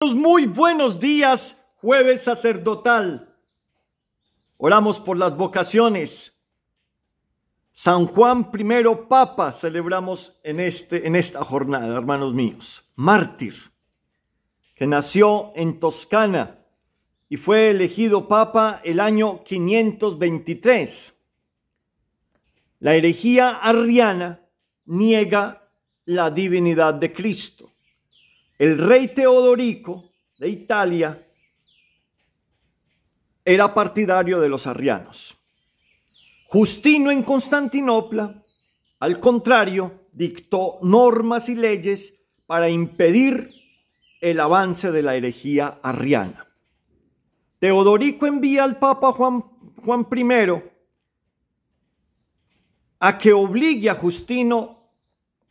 Muy buenos días, jueves sacerdotal. Oramos por las vocaciones. San Juan I Papa celebramos en, este, en esta jornada, hermanos míos. Mártir, que nació en Toscana y fue elegido Papa el año 523. La herejía arriana niega la divinidad de Cristo. El rey Teodorico de Italia era partidario de los arrianos. Justino en Constantinopla, al contrario, dictó normas y leyes para impedir el avance de la herejía arriana. Teodorico envía al Papa Juan, Juan I a que obligue a Justino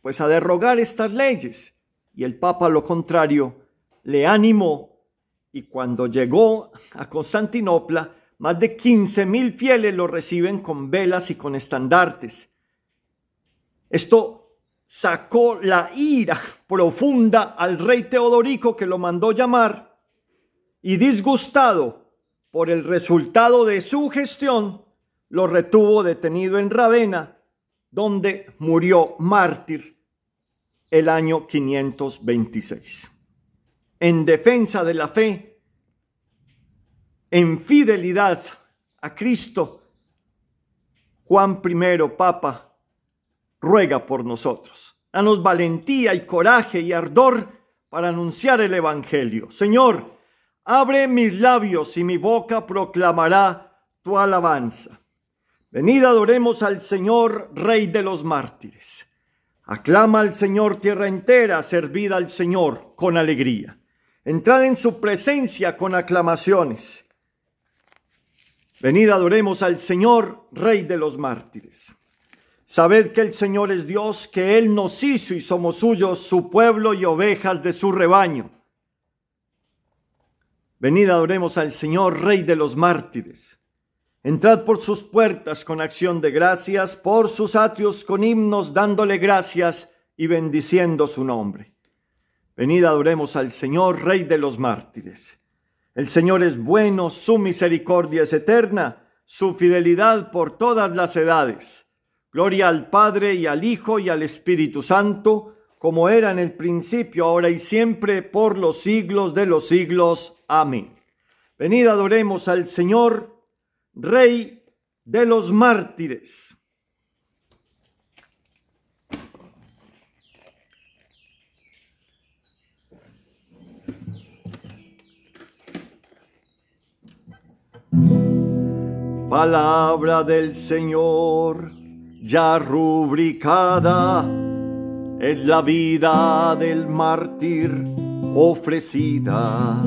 pues a derrogar estas leyes y el Papa lo contrario, le animó y cuando llegó a Constantinopla, más de mil fieles lo reciben con velas y con estandartes. Esto sacó la ira profunda al rey Teodorico que lo mandó llamar y disgustado por el resultado de su gestión, lo retuvo detenido en Ravenna, donde murió mártir el año 526. En defensa de la fe, en fidelidad a Cristo, Juan I, Papa, ruega por nosotros. Danos valentía y coraje y ardor para anunciar el Evangelio. Señor, abre mis labios y mi boca proclamará tu alabanza. venida adoremos al Señor, Rey de los mártires. Aclama al Señor tierra entera, servid al Señor con alegría. Entrad en su presencia con aclamaciones. Venid adoremos al Señor, Rey de los mártires. Sabed que el Señor es Dios, que Él nos hizo y somos suyos, su pueblo y ovejas de su rebaño. Venid adoremos al Señor, Rey de los mártires. Entrad por sus puertas con acción de gracias, por sus atrios con himnos dándole gracias y bendiciendo su nombre. Venid adoremos al Señor, Rey de los mártires. El Señor es bueno, su misericordia es eterna, su fidelidad por todas las edades. Gloria al Padre y al Hijo y al Espíritu Santo, como era en el principio, ahora y siempre, por los siglos de los siglos. Amén. Venid adoremos al Señor, rey de los mártires. Palabra del Señor, ya rubricada, es la vida del mártir ofrecida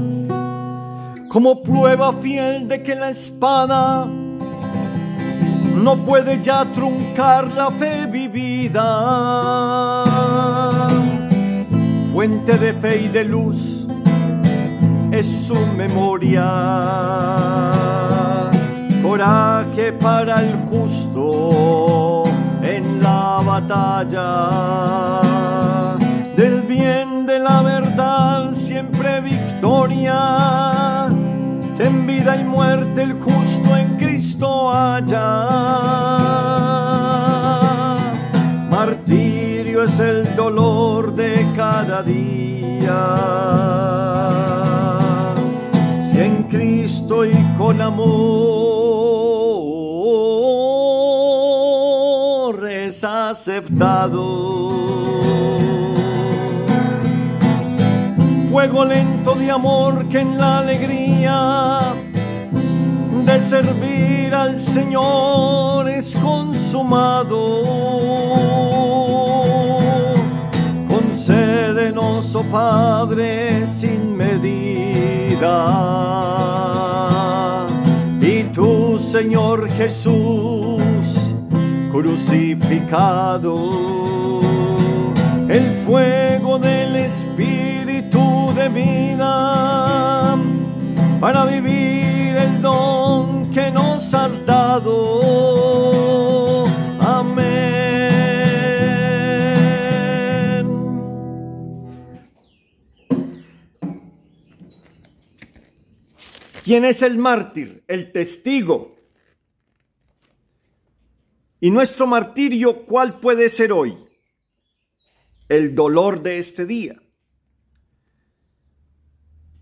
como prueba fiel de que la espada no puede ya truncar la fe vivida. Fuente de fe y de luz es su memoria. Coraje para el justo en la batalla. Del bien de la verdad siempre victoria en vida y muerte el justo en Cristo haya. Martirio es el dolor de cada día. Si en Cristo y con amor es aceptado. fuego lento de amor que en la alegría de servir al Señor es consumado. Concédenos, oh Padre, sin medida. Y tú, Señor Jesús, crucificado, el fuego del Espíritu para vivir el don que nos has dado. Amén. ¿Quién es el mártir? El testigo. ¿Y nuestro martirio cuál puede ser hoy? El dolor de este día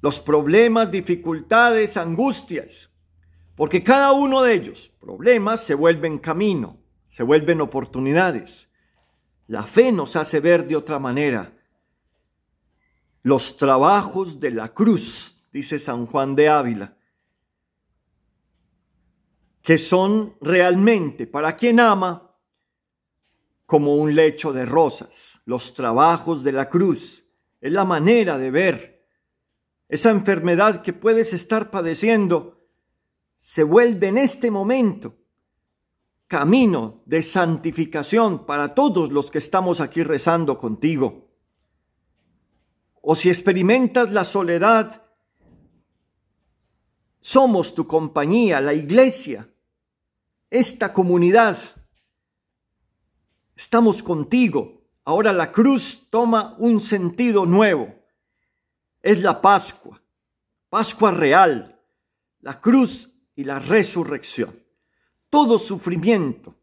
los problemas, dificultades, angustias, porque cada uno de ellos, problemas, se vuelven camino, se vuelven oportunidades. La fe nos hace ver de otra manera. Los trabajos de la cruz, dice San Juan de Ávila, que son realmente para quien ama como un lecho de rosas. Los trabajos de la cruz es la manera de ver esa enfermedad que puedes estar padeciendo, se vuelve en este momento camino de santificación para todos los que estamos aquí rezando contigo. O si experimentas la soledad, somos tu compañía, la iglesia, esta comunidad. Estamos contigo. Ahora la cruz toma un sentido nuevo es la Pascua, Pascua real, la cruz y la resurrección. Todo sufrimiento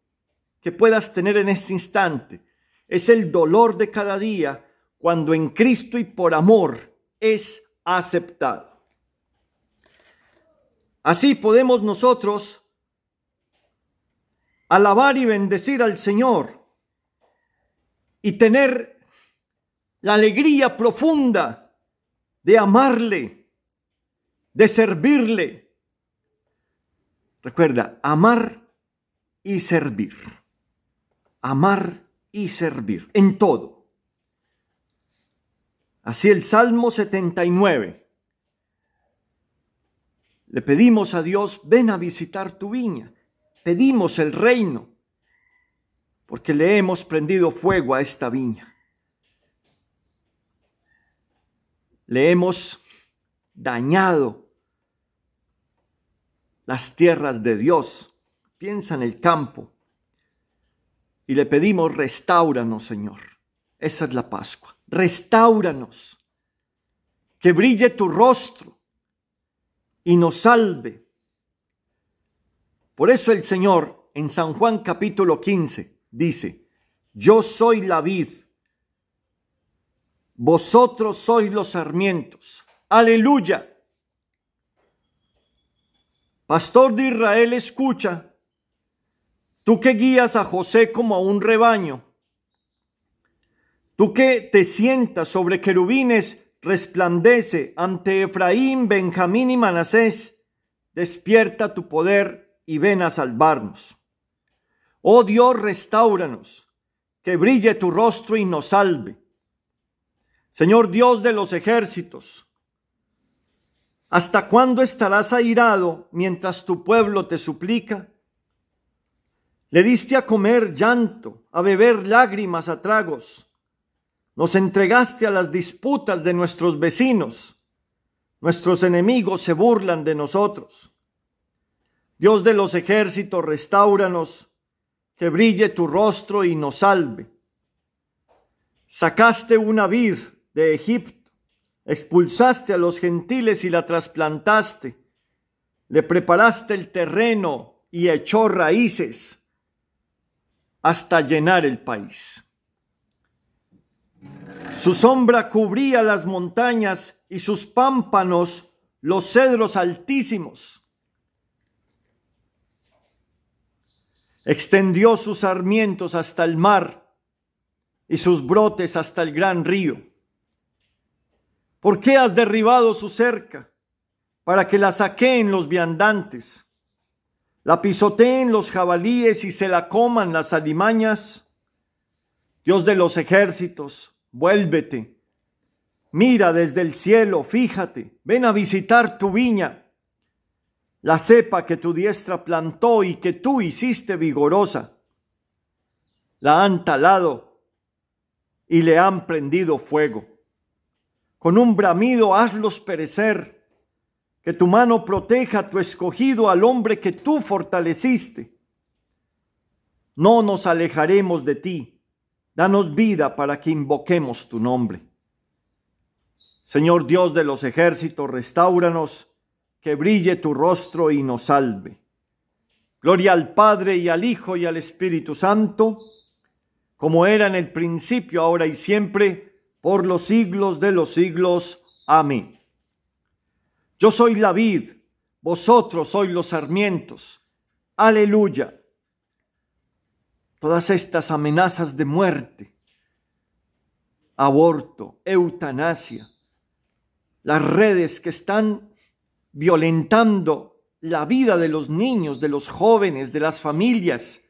que puedas tener en este instante es el dolor de cada día cuando en Cristo y por amor es aceptado. Así podemos nosotros alabar y bendecir al Señor y tener la alegría profunda de amarle, de servirle. Recuerda, amar y servir. Amar y servir en todo. Así el Salmo 79. Le pedimos a Dios, ven a visitar tu viña. Pedimos el reino, porque le hemos prendido fuego a esta viña. le hemos dañado las tierras de Dios. Piensa en el campo. Y le pedimos, restauranos, Señor. Esa es la Pascua. Restauranos. Que brille tu rostro y nos salve. Por eso el Señor en San Juan capítulo 15 dice, yo soy la vid vosotros sois los sarmientos. Aleluya. Pastor de Israel, escucha. Tú que guías a José como a un rebaño. Tú que te sientas sobre querubines, resplandece ante Efraín, Benjamín y Manasés. Despierta tu poder y ven a salvarnos. Oh Dios, restauranos, que brille tu rostro y nos salve Señor Dios de los ejércitos, ¿hasta cuándo estarás airado mientras tu pueblo te suplica? Le diste a comer llanto, a beber lágrimas a tragos. Nos entregaste a las disputas de nuestros vecinos. Nuestros enemigos se burlan de nosotros. Dios de los ejércitos, restauranos, que brille tu rostro y nos salve. Sacaste una vid de Egipto, expulsaste a los gentiles y la trasplantaste, le preparaste el terreno y echó raíces hasta llenar el país. Su sombra cubría las montañas y sus pámpanos los cedros altísimos. Extendió sus sarmientos hasta el mar y sus brotes hasta el gran río ¿Por qué has derribado su cerca? Para que la saqueen los viandantes, la pisoteen los jabalíes y se la coman las alimañas. Dios de los ejércitos, vuélvete. Mira desde el cielo, fíjate, ven a visitar tu viña, la cepa que tu diestra plantó y que tú hiciste vigorosa. La han talado y le han prendido fuego. Con un bramido hazlos perecer. Que tu mano proteja a tu escogido, al hombre que tú fortaleciste. No nos alejaremos de ti. Danos vida para que invoquemos tu nombre. Señor Dios de los ejércitos, restauranos, que brille tu rostro y nos salve. Gloria al Padre y al Hijo y al Espíritu Santo, como era en el principio, ahora y siempre, por los siglos de los siglos. Amén. Yo soy la vid, vosotros sois los sarmientos. Aleluya. Todas estas amenazas de muerte, aborto, eutanasia, las redes que están violentando la vida de los niños, de los jóvenes, de las familias.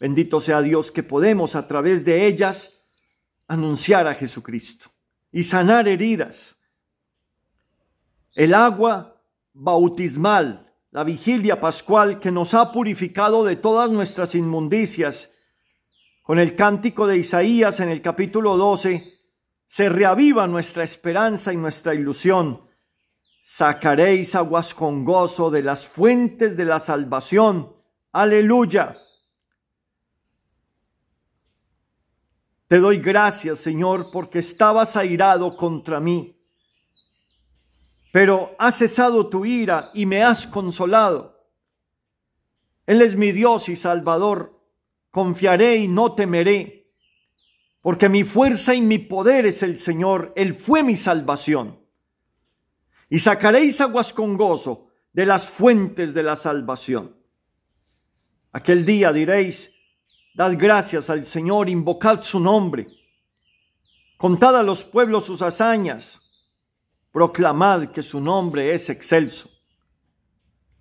Bendito sea Dios que podemos a través de ellas anunciar a Jesucristo y sanar heridas. El agua bautismal, la vigilia pascual que nos ha purificado de todas nuestras inmundicias, con el cántico de Isaías en el capítulo 12, se reaviva nuestra esperanza y nuestra ilusión. Sacaréis aguas con gozo de las fuentes de la salvación. Aleluya. Te doy gracias, Señor, porque estabas airado contra mí. Pero has cesado tu ira y me has consolado. Él es mi Dios y Salvador. Confiaré y no temeré, porque mi fuerza y mi poder es el Señor. Él fue mi salvación. Y sacaréis aguas con gozo de las fuentes de la salvación. Aquel día diréis, Dad gracias al Señor, invocad su nombre. Contad a los pueblos sus hazañas. Proclamad que su nombre es excelso.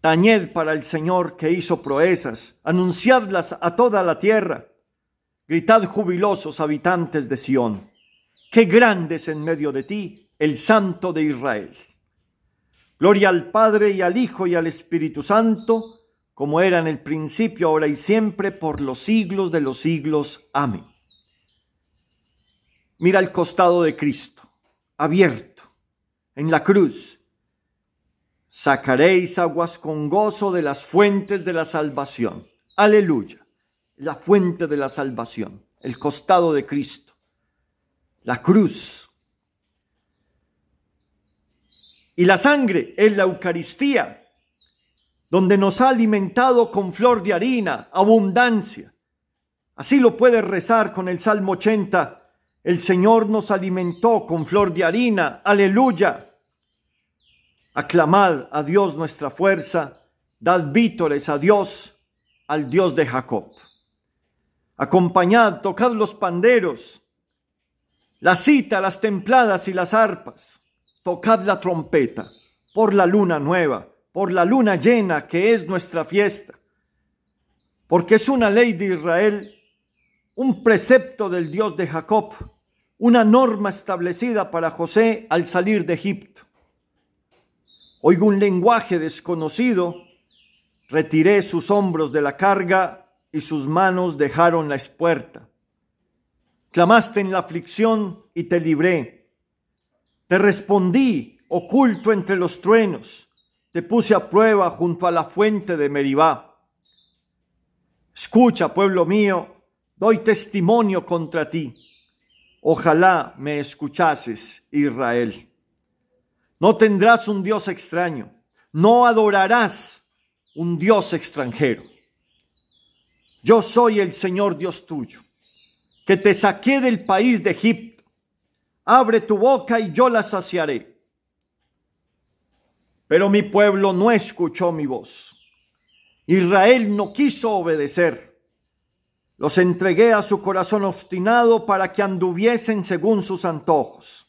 Tañed para el Señor que hizo proezas. Anunciadlas a toda la tierra. Gritad jubilosos habitantes de Sión. Qué grande es en medio de ti el Santo de Israel. Gloria al Padre y al Hijo y al Espíritu Santo como era en el principio, ahora y siempre, por los siglos de los siglos. Amén. Mira el costado de Cristo, abierto, en la cruz. Sacaréis aguas con gozo de las fuentes de la salvación. Aleluya, la fuente de la salvación, el costado de Cristo, la cruz. Y la sangre es la Eucaristía, donde nos ha alimentado con flor de harina, abundancia. Así lo puedes rezar con el Salmo 80. El Señor nos alimentó con flor de harina, aleluya. Aclamad a Dios nuestra fuerza, dad vítores a Dios, al Dios de Jacob. Acompañad, tocad los panderos, la cita, las templadas y las arpas, tocad la trompeta por la luna nueva por la luna llena que es nuestra fiesta, porque es una ley de Israel, un precepto del Dios de Jacob, una norma establecida para José al salir de Egipto. Oigo un lenguaje desconocido, retiré sus hombros de la carga y sus manos dejaron la espuerta. Clamaste en la aflicción y te libré. Te respondí oculto entre los truenos te puse a prueba junto a la fuente de Meribá. Escucha, pueblo mío, doy testimonio contra ti. Ojalá me escuchases, Israel. No tendrás un Dios extraño, no adorarás un Dios extranjero. Yo soy el Señor Dios tuyo, que te saqué del país de Egipto. Abre tu boca y yo la saciaré pero mi pueblo no escuchó mi voz. Israel no quiso obedecer. Los entregué a su corazón obstinado para que anduviesen según sus antojos.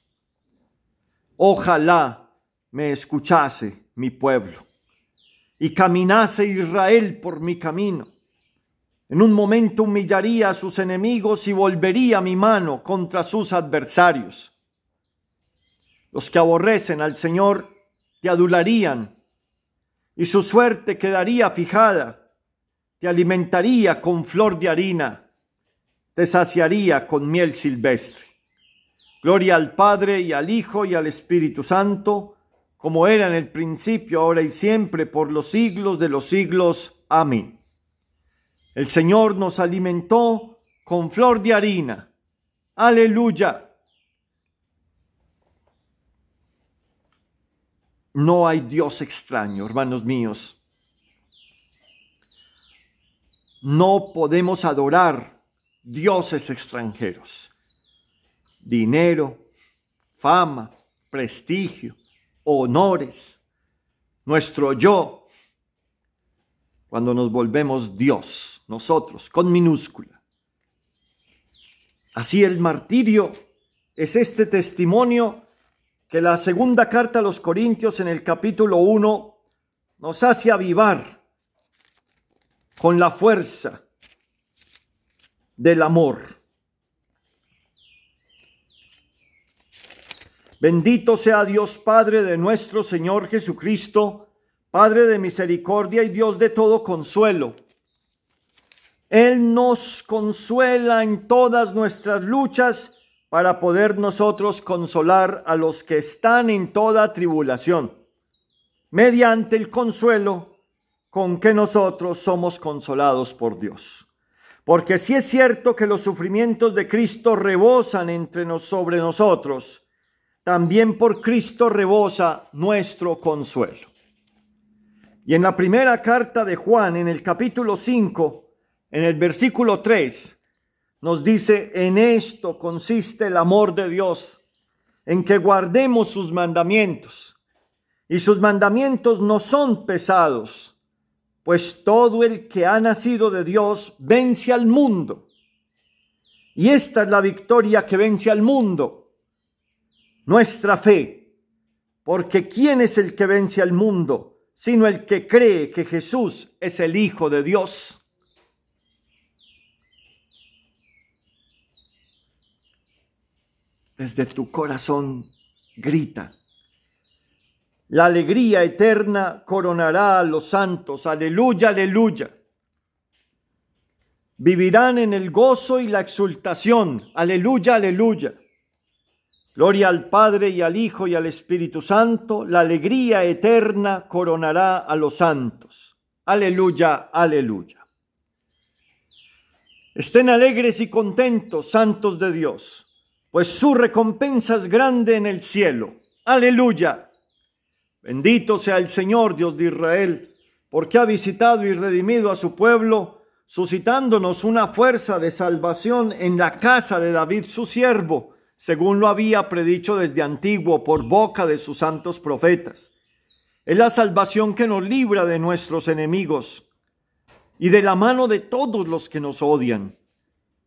Ojalá me escuchase mi pueblo y caminase Israel por mi camino. En un momento humillaría a sus enemigos y volvería mi mano contra sus adversarios. Los que aborrecen al Señor te adularían y su suerte quedaría fijada. Te alimentaría con flor de harina, te saciaría con miel silvestre. Gloria al Padre y al Hijo y al Espíritu Santo, como era en el principio, ahora y siempre, por los siglos de los siglos. Amén. El Señor nos alimentó con flor de harina. Aleluya. No hay Dios extraño, hermanos míos. No podemos adorar dioses extranjeros. Dinero, fama, prestigio, honores, nuestro yo, cuando nos volvemos Dios, nosotros, con minúscula. Así el martirio es este testimonio que la segunda carta a los Corintios en el capítulo 1 nos hace avivar con la fuerza del amor. Bendito sea Dios Padre de nuestro Señor Jesucristo, Padre de misericordia y Dios de todo consuelo. Él nos consuela en todas nuestras luchas para poder nosotros consolar a los que están en toda tribulación, mediante el consuelo con que nosotros somos consolados por Dios. Porque si es cierto que los sufrimientos de Cristo rebosan entre nos, sobre nosotros, también por Cristo rebosa nuestro consuelo. Y en la primera carta de Juan, en el capítulo 5, en el versículo 3, nos dice, en esto consiste el amor de Dios, en que guardemos sus mandamientos. Y sus mandamientos no son pesados, pues todo el que ha nacido de Dios vence al mundo. Y esta es la victoria que vence al mundo, nuestra fe. Porque ¿quién es el que vence al mundo? Sino el que cree que Jesús es el Hijo de Dios. desde tu corazón grita. La alegría eterna coronará a los santos. Aleluya, aleluya. Vivirán en el gozo y la exultación. Aleluya, aleluya. Gloria al Padre y al Hijo y al Espíritu Santo. La alegría eterna coronará a los santos. Aleluya, aleluya. Estén alegres y contentos, santos de Dios pues su recompensa es grande en el cielo. Aleluya. Bendito sea el Señor Dios de Israel, porque ha visitado y redimido a su pueblo, suscitándonos una fuerza de salvación en la casa de David su siervo, según lo había predicho desde antiguo por boca de sus santos profetas. Es la salvación que nos libra de nuestros enemigos y de la mano de todos los que nos odian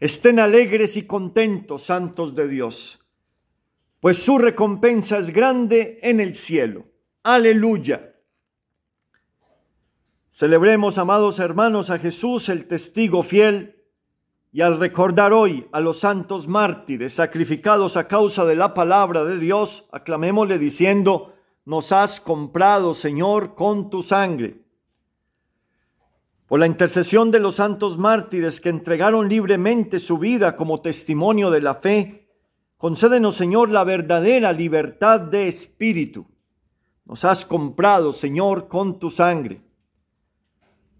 Estén alegres y contentos, santos de Dios, pues su recompensa es grande en el cielo. Aleluya. Celebremos, amados hermanos, a Jesús, el testigo fiel, y al recordar hoy a los santos mártires sacrificados a causa de la palabra de Dios, aclamémosle diciendo, nos has comprado, Señor, con tu sangre. Por la intercesión de los santos mártires que entregaron libremente su vida como testimonio de la fe, concédenos, Señor, la verdadera libertad de espíritu. Nos has comprado, Señor, con tu sangre.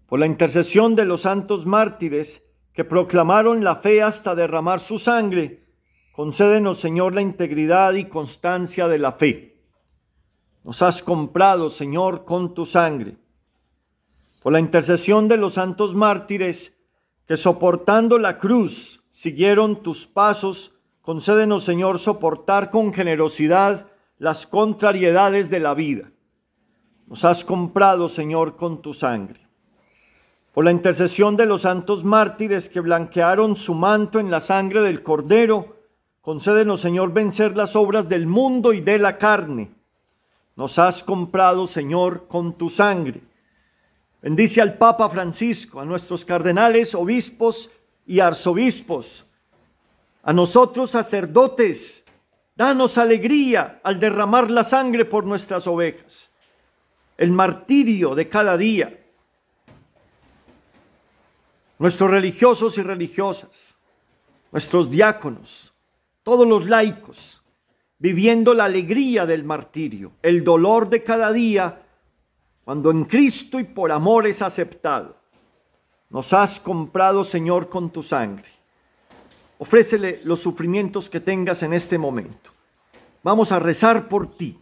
Por la intercesión de los santos mártires que proclamaron la fe hasta derramar su sangre, concédenos, Señor, la integridad y constancia de la fe. Nos has comprado, Señor, con tu sangre. Por la intercesión de los santos mártires que soportando la cruz siguieron tus pasos, concédenos Señor soportar con generosidad las contrariedades de la vida. Nos has comprado Señor con tu sangre. Por la intercesión de los santos mártires que blanquearon su manto en la sangre del Cordero, concédenos Señor vencer las obras del mundo y de la carne. Nos has comprado Señor con tu sangre Bendice al Papa Francisco, a nuestros cardenales, obispos y arzobispos, a nosotros sacerdotes. Danos alegría al derramar la sangre por nuestras ovejas, el martirio de cada día. Nuestros religiosos y religiosas, nuestros diáconos, todos los laicos, viviendo la alegría del martirio, el dolor de cada día cuando en Cristo y por amor es aceptado. Nos has comprado, Señor, con tu sangre. Ofrécele los sufrimientos que tengas en este momento. Vamos a rezar por ti.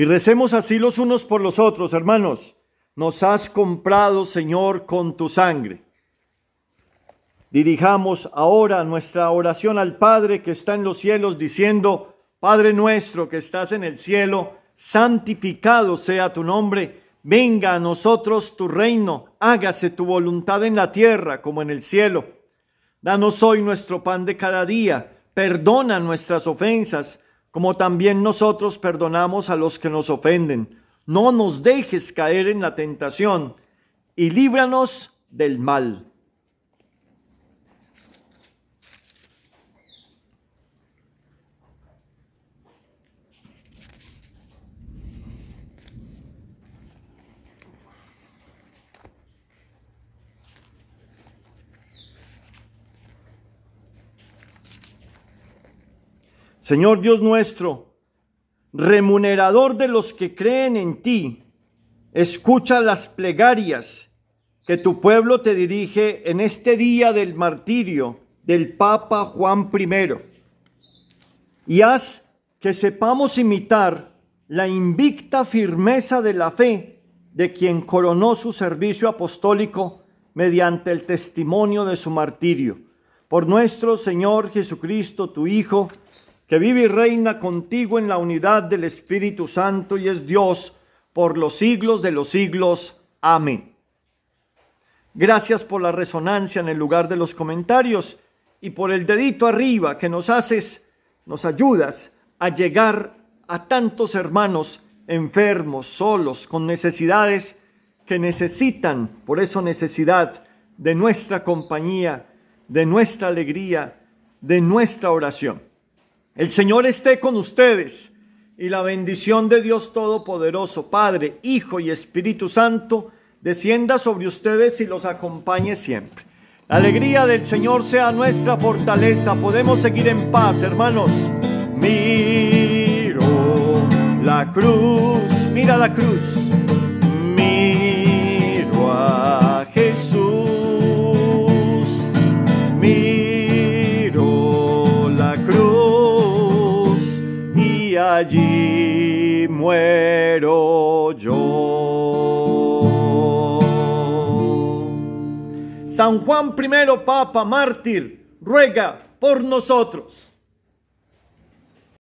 Y recemos así los unos por los otros, hermanos. Nos has comprado, Señor, con tu sangre. Dirijamos ahora nuestra oración al Padre que está en los cielos, diciendo, Padre nuestro que estás en el cielo, santificado sea tu nombre, venga a nosotros tu reino, hágase tu voluntad en la tierra como en el cielo. Danos hoy nuestro pan de cada día, perdona nuestras ofensas, como también nosotros perdonamos a los que nos ofenden. No nos dejes caer en la tentación y líbranos del mal. Señor Dios nuestro, remunerador de los que creen en ti, escucha las plegarias que tu pueblo te dirige en este día del martirio del Papa Juan I. Y haz que sepamos imitar la invicta firmeza de la fe de quien coronó su servicio apostólico mediante el testimonio de su martirio. Por nuestro Señor Jesucristo, tu Hijo, que vive y reina contigo en la unidad del Espíritu Santo y es Dios por los siglos de los siglos. Amén. Gracias por la resonancia en el lugar de los comentarios y por el dedito arriba que nos haces, nos ayudas a llegar a tantos hermanos enfermos, solos, con necesidades que necesitan, por eso necesidad de nuestra compañía, de nuestra alegría, de nuestra oración. El Señor esté con ustedes y la bendición de Dios Todopoderoso, Padre, Hijo y Espíritu Santo, descienda sobre ustedes y los acompañe siempre. La alegría del Señor sea nuestra fortaleza. Podemos seguir en paz, hermanos. Miro la cruz, mira la cruz allí muero yo. San Juan I, Papa Mártir, ruega por nosotros.